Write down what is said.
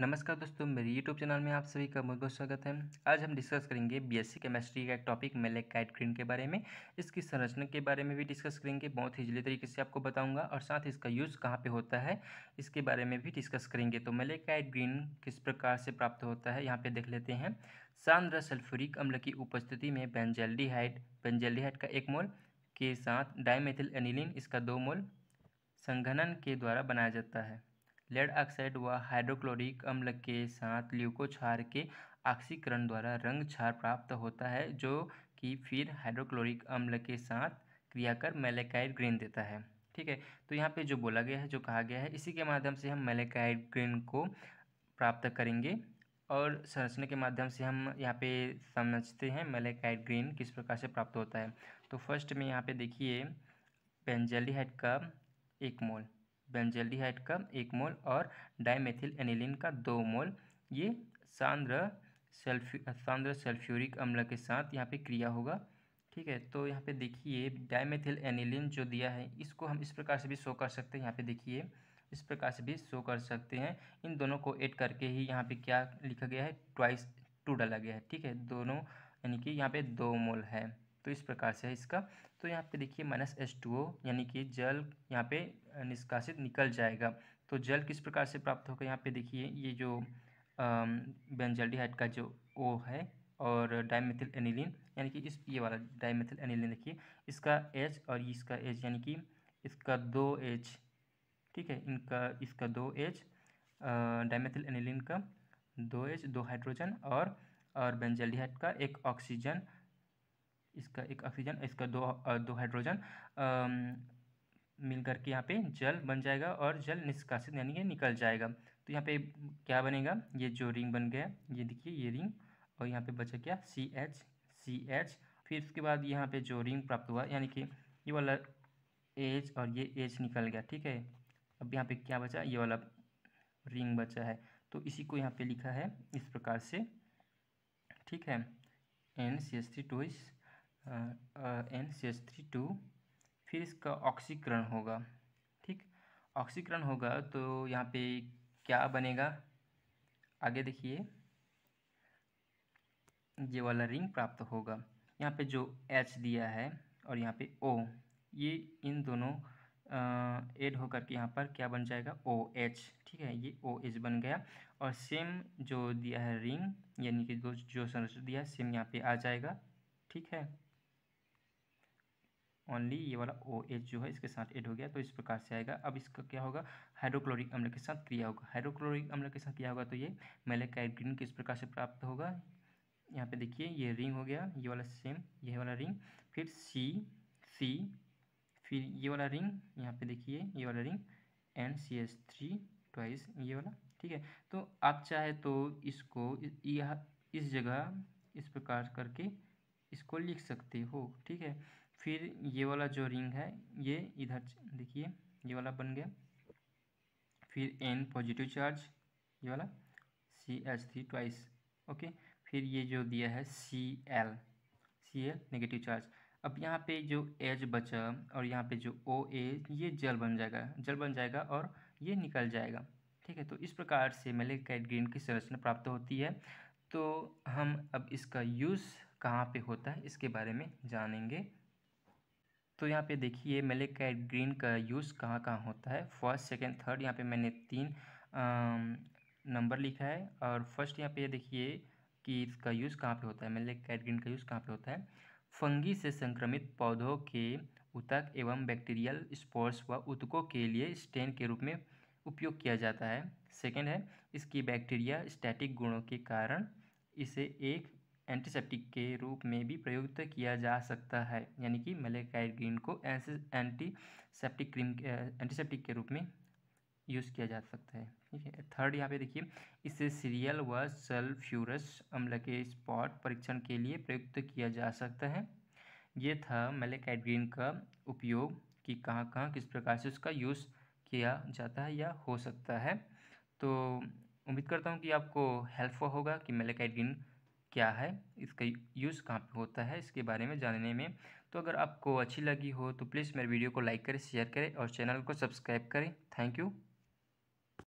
नमस्कार दोस्तों मेरे यूट्यूब चैनल में आप सभी का बहुत बहुत स्वागत है आज हम डिस्कस करेंगे बीएससी केमिस्ट्री का एक टॉपिक मेलेकाइट ग्रीन के बारे में इसकी संरचना के बारे में भी डिस्कस करेंगे बहुत ही जल्दी तरीके से आपको बताऊंगा और साथ इसका यूज़ कहाँ पे होता है इसके बारे में भी डिस्कस करेंगे तो मेलेकाइट ग्रीन किस प्रकार से प्राप्त होता है यहाँ पर देख लेते हैं सान्द्र सल्फ्यूरिक अम्ल की उपस्थिति में बेंजेल्डिहाइड बेंजेल्डिहाइड का एक मोल के साथ डायमेथिल एनिलिन इसका दो मोल संघनन के द्वारा बनाया जाता है लेड ऑक्साइड व हाइड्रोक्लोरिक अम्ल के साथ ल्यूकोछार के ऑक्सीकरण द्वारा रंग छार प्राप्त होता है जो कि फिर हाइड्रोक्लोरिक अम्ल के साथ क्रिया कर मेलेकाइड ग्रीन देता है ठीक है तो यहाँ पे जो बोला गया है जो कहा गया है इसी के माध्यम से हम मेलेकाइड ग्रीन को प्राप्त करेंगे और संरचना के माध्यम से हम यहाँ पे समझते हैं मेलेकाइड ग्रीन किस प्रकार से प्राप्त होता है तो फर्स्ट में यहाँ पे देखिए बेंजलीहाइड का एक मोल बेंजल्डिहाइड का एक मोल और डायमेथिल एनिलिन का दो मोल ये सांद्र सेल्फ्यू सांद्र सेल्फ्यूरिक अम्ल के साथ यहाँ पे क्रिया होगा ठीक है तो यहाँ पे देखिए डायमेथिल एनिलिन जो दिया है इसको हम इस प्रकार से भी शो कर सकते हैं यहाँ पे देखिए इस प्रकार से भी शो कर सकते हैं इन दोनों को ऐड करके ही यहाँ पे क्या लिखा गया है ट्वाइस टू डाला गया है ठीक है दोनों यानी कि यहाँ पे दो मोल है तो इस प्रकार से है इसका तो यहाँ पे देखिए माइनस एस टू ओ यानी कि जल यहाँ पे निष्कासित निकल जाएगा तो जल किस प्रकार से प्राप्त होगा यहाँ पे देखिए ये जो बेंजल्डिहाइड का जो ओ है और डायमेथिल एनिलिन यानी कि इस ये वाला डायमेथिल एनिलिन देखिए इसका एच और इसका एच यानी कि इसका दो एच ठीक है इनका इसका दो एच डायमेथिल एनिलिन का दो एच दो हाइड्रोजन और और बेंजल्डिहाइड का एक ऑक्सीजन इसका एक ऑक्सीजन इसका दो दो हाइड्रोजन मिल करके यहाँ पे जल बन जाएगा और जल निष्कासित यानी कि निकल जाएगा तो यहाँ पे क्या बनेगा ये जो रिंग बन गया ये देखिए ये रिंग और यहाँ पे बचा क्या सी एच सी एच फिर उसके बाद यहाँ पे जो रिंग प्राप्त हुआ यानी कि ये वाला एच और ये एच निकल गया ठीक है अब यहाँ पे क्या बचा ये वाला रिंग बचा है तो इसी को यहाँ पे लिखा है इस प्रकार से ठीक है N C S three two इस N C H three two फिर इसका ऑक्सीकरण होगा ठीक ऑक्सीकरण होगा तो यहाँ पे क्या बनेगा आगे देखिए ये वाला रिंग प्राप्त होगा यहाँ पे जो एच दिया है और यहाँ पे ओ ये इन दोनों ऐड होकर के यहाँ पर क्या बन जाएगा ओ एच ठीक है ये ओ एच बन गया और सेम जो दिया है रिंग यानी कि जो जो संरचना दिया है सेम यहाँ पे आ जाएगा ठीक है ओनली ये वाला ओ एच जो है इसके साथ ऐड हो गया तो इस प्रकार से आएगा अब इसका क्या होगा हाइड्रोक्लोरिक अम्ल के साथ क्रिया होगा हाइड्रोक्लोरिक अम्ल के साथ क्या होगा तो ये मेलेक ग्रीन किस प्रकार से प्राप्त होगा यहाँ पे देखिए ये रिंग हो गया ये वाला सेम ये वाला रिंग फिर सी सी फिर ये वाला रिंग यहाँ पे देखिए ये वाला ring N C S three twice ये वाला ठीक है तो आप चाहे तो इसको यह इस जगह इस प्रकार करके इसको लिख सकते हो ठीक है फिर ये वाला जो रिंग है ये इधर देखिए ये वाला बन गया फिर एन पॉजिटिव चार्ज ये वाला C H three twice okay फिर ये जो दिया है C L C L negative charge अब यहाँ पे जो एज बचा और यहाँ पे जो ओ ए ये जल बन जाएगा जल बन जाएगा और ये निकल जाएगा ठीक है तो इस प्रकार से मेले ग्रीन की संरचना प्राप्त होती है तो हम अब इसका यूज़ कहाँ पे होता है इसके बारे में जानेंगे तो यहाँ पे देखिए मेलिक का ग्रीन का यूज़ कहाँ कहाँ होता है फर्स्ट सेकंड थर्ड यहाँ पे मैंने तीन नंबर लिखा है और फर्स्ट यहाँ पे देखिए कि इसका यूज़ कहाँ पे होता है मेलिक ग्रीन का यूज़ कहाँ पे होता है फंगी से संक्रमित पौधों के उतक एवं बैक्टीरियल स्पोर्स व उतकों के लिए स्टेन के रूप में उपयोग किया जाता है सेकेंड है इसकी बैक्टीरिया स्टैटिक गुणों के कारण इसे एक एंटीसेप्टिक के रूप में भी प्रयुक्त किया जा सकता है यानी कि मलेकाइड ग्रीन को एंटीसेप्टिक क्रीम एंटीसेप्टिक के रूप में यूज़ किया जा सकता है ठीक है थर्ड यहाँ पे देखिए इससे सीरियल व सल्फ्यूरस अम्ल के स्पॉट परीक्षण के लिए प्रयुक्त किया जा सकता है ये था मेलेकाइड ग्रीन का उपयोग कि कहाँ कहाँ किस प्रकार से उसका यूज़ किया जाता है या हो सकता है तो उम्मीद करता हूँ कि आपको हेल्पफुल होगा कि मेलेकाइड ग्रीन क्या है इसका यूज़ कहाँ पे होता है इसके बारे में जानने में तो अगर आपको अच्छी लगी हो तो प्लीज़ मेरे वीडियो को लाइक करें शेयर करें और चैनल को सब्सक्राइब करें थैंक यू